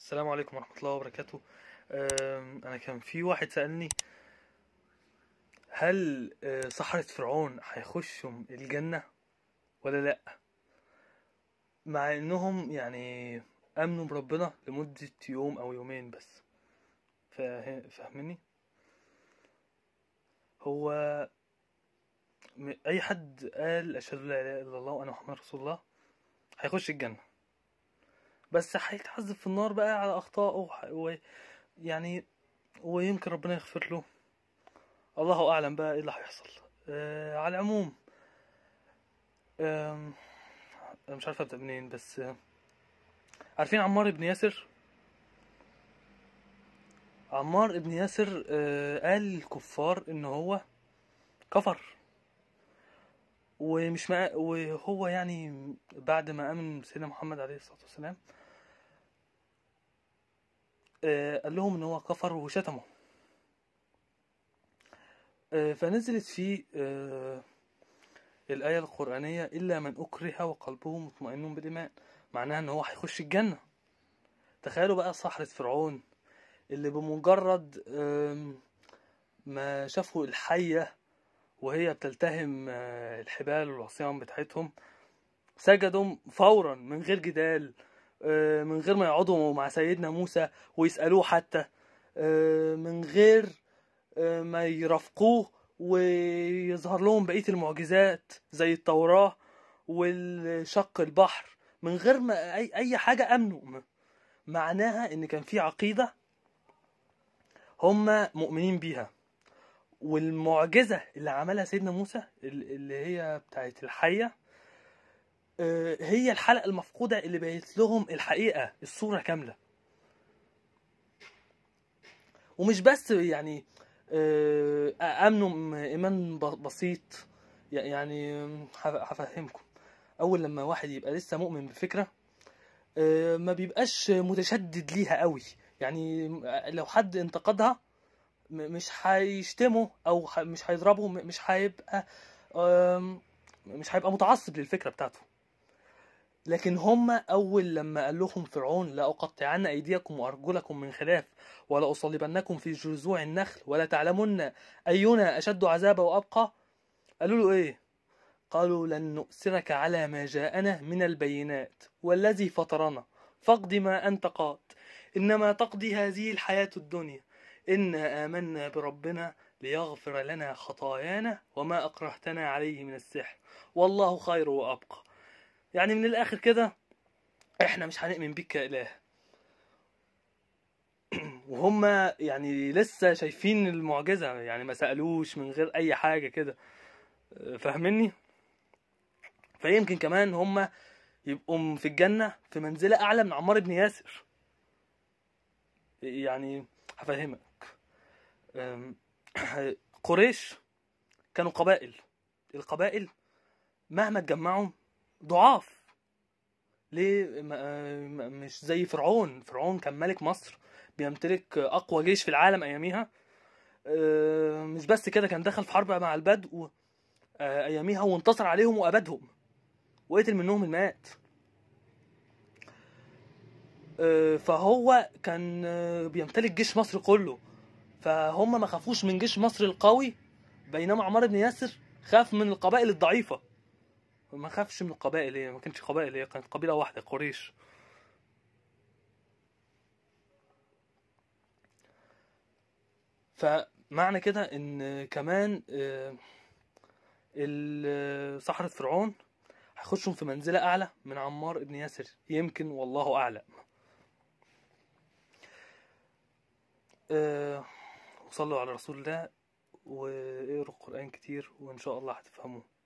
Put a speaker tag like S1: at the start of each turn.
S1: السلام عليكم ورحمة الله وبركاته أنا كان في واحد سألني هل آه، صحرة فرعون هيخشهم الجنة ولا لأ مع انهم يعني امنوا بربنا لمدة يوم او يومين بس فاهمني هو اي حد قال اشهد لا اله الا الله وانا محمد رسول الله هيخش الجنه بس هيتعذب في النار بقى على اخطائه و... يعني ويمكن ربنا يغفر له الله اعلم بقى ايه اللي هيحصل آه على العموم آه مش عارف ابدا منين بس آه عارفين عمار بن ياسر عمار بن ياسر آه قال للكفار ان هو كفر ومش ما وهو يعني بعد ما امن سيدنا محمد عليه الصلاه والسلام آه آه، قال لهم ان هو كفر وشتمه آه، فنزلت فيه آه، الآية القرآنية إلا من أكره وقلبه مطمئن بالإيمان معناها إن هو هيخش الجنة تخيلوا بقى صحرة فرعون اللي بمجرد ما شافوا الحية وهي بتلتهم الحبال والعصيان بتاعتهم سجدوا فورا من غير جدال آه، من غير ما يقعدوا مع سيدنا موسى ويسألوه حتى آه، من غير آه، ما يرافقوه ويظهر لهم بقية المعجزات زي التوراة والشق البحر من غير ما أي, أي حاجة أمنوا معناها إن كان في عقيدة هم مؤمنين بيها والمعجزة اللي عملها سيدنا موسى اللي هي بتاعت الحية آه، هي الحلقه المفقوده اللي بقت لهم الحقيقه الصوره كامله ومش بس يعني آه، امنوا ايمان بسيط يعني هفهمكم اول لما واحد يبقى لسه مؤمن بفكره آه، ما بيبقاش متشدد ليها قوي يعني لو حد انتقدها مش هيشتمه او مش هيضربه مش هيبقى مش هيبقى متعصب للفكره بتاعته لكن هم أول لما قال لهم فرعون لأقطعن أيديكم وأرجلكم من خلاف ولأصلبنكم في جذوع النخل ولا تعلمن أينا أشد عذابا وأبقى قالوا له إيه؟ قالوا لن نؤثرك على ما جاءنا من البينات والذي فطرنا فاقض ما أنت قاد إنما تقضي هذه الحياة الدنيا إنا آمنا بربنا ليغفر لنا خطايانا وما أكرهتنا عليه من السحر والله خير وأبقى يعني من الاخر كده احنا مش هنؤمن بيك كاله وهم يعني لسه شايفين المعجزه يعني ما سالوش من غير اي حاجه كده فاهمني فيمكن كمان هم يبقوا في الجنه في منزله اعلى من عمار بن ياسر يعني هفهمك قريش كانوا قبائل القبائل مهما اتجمعوا ضعاف ليه مش زي فرعون فرعون كان ملك مصر بيمتلك اقوى جيش في العالم اياميها آه، مش بس كده كان دخل في حرب مع البدو آه، اياميها وانتصر عليهم وابدهم وقتل منهم المئات آه، فهو كان بيمتلك جيش مصر كله فهم ما خافوش من جيش مصر القوي بينما عمار بن ياسر خاف من القبائل الضعيفه ما خافش من القبائل هي ما كانتش قبائل هي كانت قبيله واحده قريش فمعنى كده ان كمان آه، آه، صحرة فرعون هيخشهم في منزلة أعلى من عمار بن ياسر يمكن والله أعلم أه وصلوا على رسول الله واقروا القرآن كتير وإن شاء الله هتفهموه